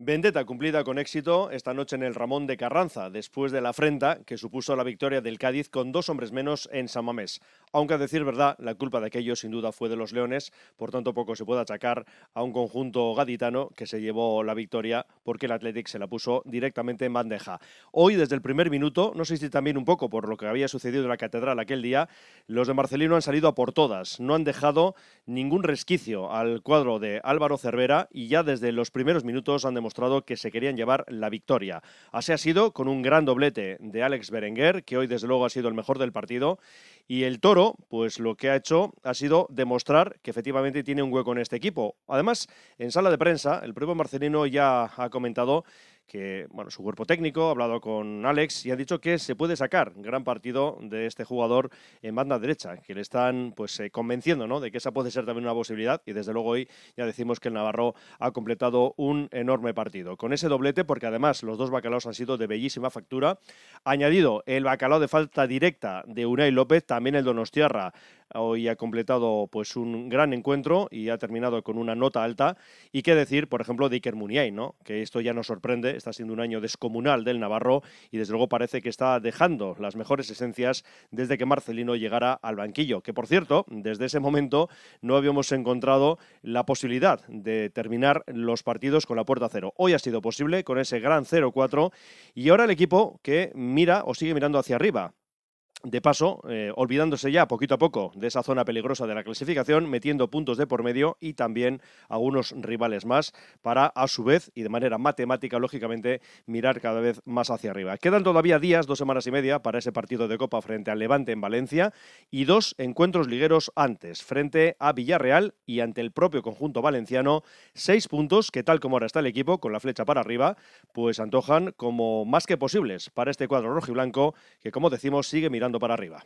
Vendetta cumplida con éxito esta noche en el Ramón de Carranza, después de la afrenta que supuso la victoria del Cádiz con dos hombres menos en San Mamés. Aunque a decir verdad, la culpa de aquello sin duda fue de los Leones, por tanto poco se puede achacar a un conjunto gaditano que se llevó la victoria porque el Athletic se la puso directamente en bandeja. Hoy, desde el primer minuto, no sé si también un poco por lo que había sucedido en la catedral aquel día, los de Marcelino han salido a por todas, no han dejado ningún resquicio al cuadro de Álvaro Cervera y ya desde los primeros minutos han demostrado demostrado que se querían llevar la victoria. Así ha sido con un gran doblete de Alex Berenguer, que hoy desde luego ha sido el mejor del partido. Y el Toro, pues lo que ha hecho ha sido demostrar que efectivamente tiene un hueco en este equipo. Además, en sala de prensa, el propio Marcelino ya ha comentado que, bueno, su cuerpo técnico ha hablado con Alex y ha dicho que se puede sacar gran partido de este jugador en banda derecha, que le están pues eh, convenciendo, De que esa puede ser también una posibilidad y desde luego hoy ya decimos que el Navarro ha completado un enorme partido. Con ese doblete, porque además los dos bacalaos han sido de bellísima factura, añadido el bacalao de falta directa de Unai López, también el Donostiarra Hoy ha completado pues un gran encuentro y ha terminado con una nota alta. Y qué decir, por ejemplo, de Iker Muniain, ¿no? que esto ya nos sorprende, está siendo un año descomunal del Navarro y desde luego parece que está dejando las mejores esencias desde que Marcelino llegara al banquillo. Que por cierto, desde ese momento no habíamos encontrado la posibilidad de terminar los partidos con la puerta cero. Hoy ha sido posible con ese gran 0-4 y ahora el equipo que mira o sigue mirando hacia arriba de paso, eh, olvidándose ya poquito a poco de esa zona peligrosa de la clasificación, metiendo puntos de por medio y también algunos rivales más para, a su vez, y de manera matemática, lógicamente, mirar cada vez más hacia arriba. Quedan todavía días, dos semanas y media, para ese partido de Copa frente al Levante en Valencia y dos encuentros ligueros antes, frente a Villarreal y ante el propio conjunto valenciano, seis puntos que, tal como ahora está el equipo, con la flecha para arriba, pues antojan como más que posibles para este cuadro rojo y blanco, que, como decimos, sigue mirando para arriba.